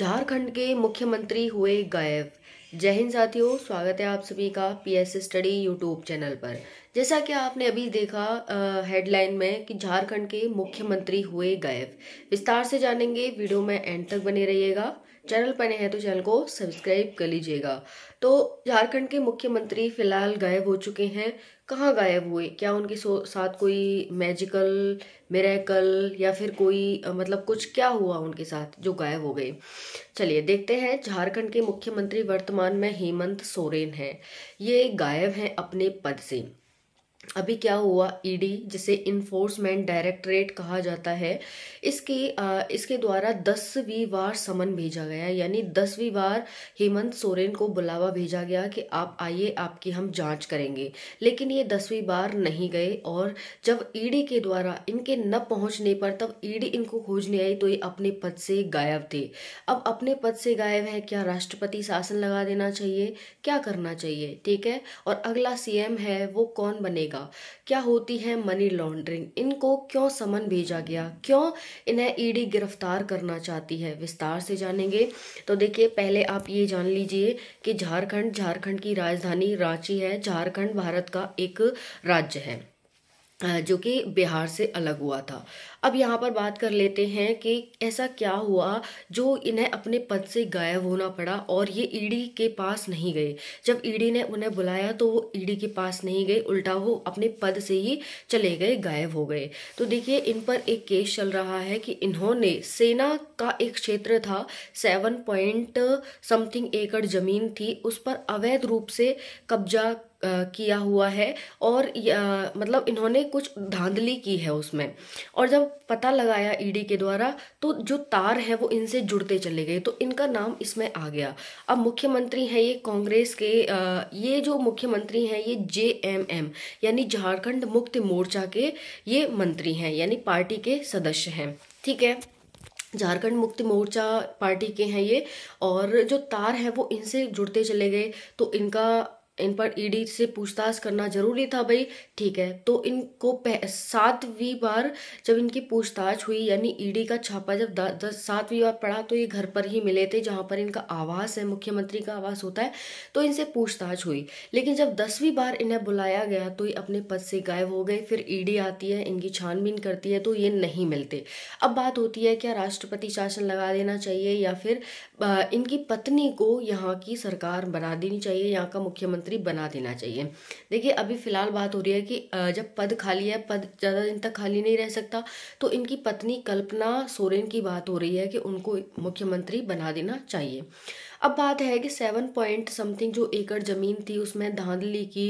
झारखंड के मुख्यमंत्री हुए गायब जय हिंद साथियों स्वागत है आप सभी का एस स्टडी यूट्यूब चैनल पर जैसा कि आपने अभी देखा हेडलाइन में कि झारखंड के मुख्यमंत्री हुए गायब विस्तार से जानेंगे वीडियो में एंड तक बने रहिएगा चैनल पर नए हैं तो चैनल को सब्सक्राइब कर लीजिएगा तो झारखंड के मुख्यमंत्री फिलहाल गायब हो चुके हैं कहाँ गायब हुए क्या उनके साथ कोई मैजिकल मेरेकल या फिर कोई मतलब कुछ क्या हुआ उनके साथ जो गायब हो गए चलिए देखते हैं झारखंड के मुख्यमंत्री वर्तमान में हेमंत सोरेन हैं ये गायब हैं अपने पद से अभी क्या हुआ ईडी e जिसे इन्फोर्समेंट डायरेक्टरेट कहा जाता है इसके आ, इसके द्वारा दसवीं बार समन भेजा गया यानी दसवीं बार हेमंत सोरेन को बुलावा भेजा गया कि आप आइए आपकी हम जांच करेंगे लेकिन ये दसवीं बार नहीं गए और जब ईडी e के द्वारा इनके न पहुंचने पर तब ईडी e इनको खोजने आई तो ये अपने पद से गायब थे अब अपने पद से गायब है क्या राष्ट्रपति शासन लगा देना चाहिए क्या करना चाहिए ठीक है और अगला सी है वो कौन बनेगा जाएगा क्या होती है मनी लॉन्ड्रिंग इनको क्यों समन भेजा गया क्यों इन्हें ईडी e गिरफ्तार करना चाहती है विस्तार से जानेंगे तो देखिए पहले आप ये जान लीजिए कि झारखंड झारखंड की राजधानी रांची है झारखंड भारत का एक राज्य है जो कि बिहार से अलग हुआ था अब यहाँ पर बात कर लेते हैं कि ऐसा क्या हुआ जो इन्हें अपने पद से गायब होना पड़ा और ये ईडी के पास नहीं गए जब ईडी ने उन्हें बुलाया तो वो ईडी के पास नहीं गए उल्टा वो अपने पद से ही चले गए गायब हो गए तो देखिए इन पर एक केस चल रहा है कि इन्होंने सेना का एक क्षेत्र था सेवन पॉइंट समथिंग एकड़ जमीन थी उस पर अवैध रूप से कब्जा किया हुआ है और मतलब इन्होंने कुछ धांधली की है उसमें और जब पता लगाया ईडी के द्वारा तो जो तार है वो इनसे जुड़ते चले गए तो इनका नाम इसमें आ गया अब मुख्यमंत्री हैं ये कांग्रेस के ये जो मुख्यमंत्री हैं ये जे एम एम यानी झारखंड मुक्ति मोर्चा के ये मंत्री हैं यानी पार्टी के सदस्य हैं ठीक है झारखंड मुक्ति मोर्चा पार्टी के हैं ये और जो तार है वो इनसे जुड़ते चले गए तो इनका इन पर ईडी e से पूछताछ करना जरूरी था भाई ठीक है तो इनको सातवीं बार जब इनकी पूछताछ हुई यानी ईडी e का छापा जब दस सातवीं बार पड़ा तो ये घर पर ही मिले थे जहाँ पर इनका आवास है मुख्यमंत्री का आवास होता है तो इनसे पूछताछ हुई लेकिन जब दसवीं बार इन्हें बुलाया गया तो ये अपने पद से गायब हो गए फिर ई e आती है इनकी छानबीन करती है तो ये नहीं मिलते अब बात होती है क्या राष्ट्रपति शासन लगा देना चाहिए या फिर इनकी पत्नी को यहाँ की सरकार बना देनी चाहिए यहाँ का मुख्यमंत्री बढ़ोतरी बना देना चाहिए देखिए अभी फ़िलहाल बात हो रही है कि जब पद खाली है पद ज़्यादा दिन तक खाली नहीं रह सकता तो इनकी पत्नी कल्पना सोरेन की बात हो रही है कि उनको मुख्यमंत्री बना देना चाहिए अब बात है कि सेवन पॉइंट समथिंग जो एकड़ ज़मीन थी उसमें धांधली की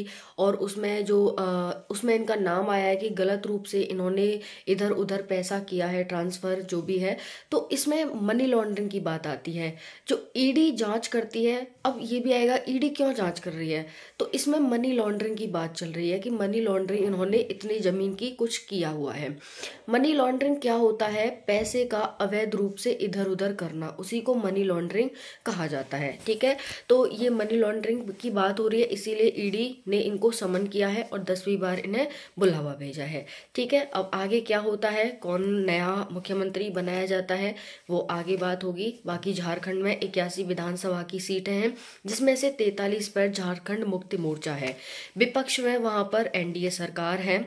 और उसमें जो आ, उसमें इनका नाम आया है कि गलत रूप से इन्होंने इधर उधर पैसा किया है ट्रांसफ़र जो भी है तो इसमें मनी लॉन्ड्रिंग की बात आती है जो ईडी जांच करती है अब ये भी आएगा ईडी क्यों जांच कर रही है तो इसमें मनी लॉन्ड्रिंग की बात चल रही है कि मनी लॉन्ड्रिंग इन्होंने इतनी ज़मीन की कुछ किया हुआ है मनी लॉन्ड्रिंग क्या होता है पैसे का अवैध रूप से इधर उधर करना उसी को मनी लॉन्ड्रिंग कहा जाता है ठीक है तो ये मनी लॉन्ड्रिंग की बात हो रही है इसीलिए ईडी e ने इनको समन किया है और दसवीं बार इन्हें बुलावा भेजा है ठीक है अब आगे क्या होता है कौन नया मुख्यमंत्री बनाया जाता है वो आगे बात होगी बाकी झारखंड में इक्यासी विधानसभा की सीटें हैं जिसमें से तैतालीस पर झारखंड झारखंड मुक्ति मोर्चा है विपक्ष में वहाँ पर एनडीए सरकार है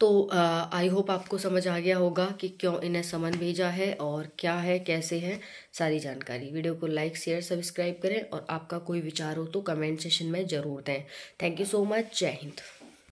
तो आई होप आपको समझ आ गया होगा कि क्यों इन्हें समन भेजा है और क्या है कैसे है सारी जानकारी वीडियो को लाइक शेयर सब्सक्राइब करें और आपका कोई विचार हो तो कमेंट सेशन में ज़रूर दें थैंक यू सो मच जय हिंद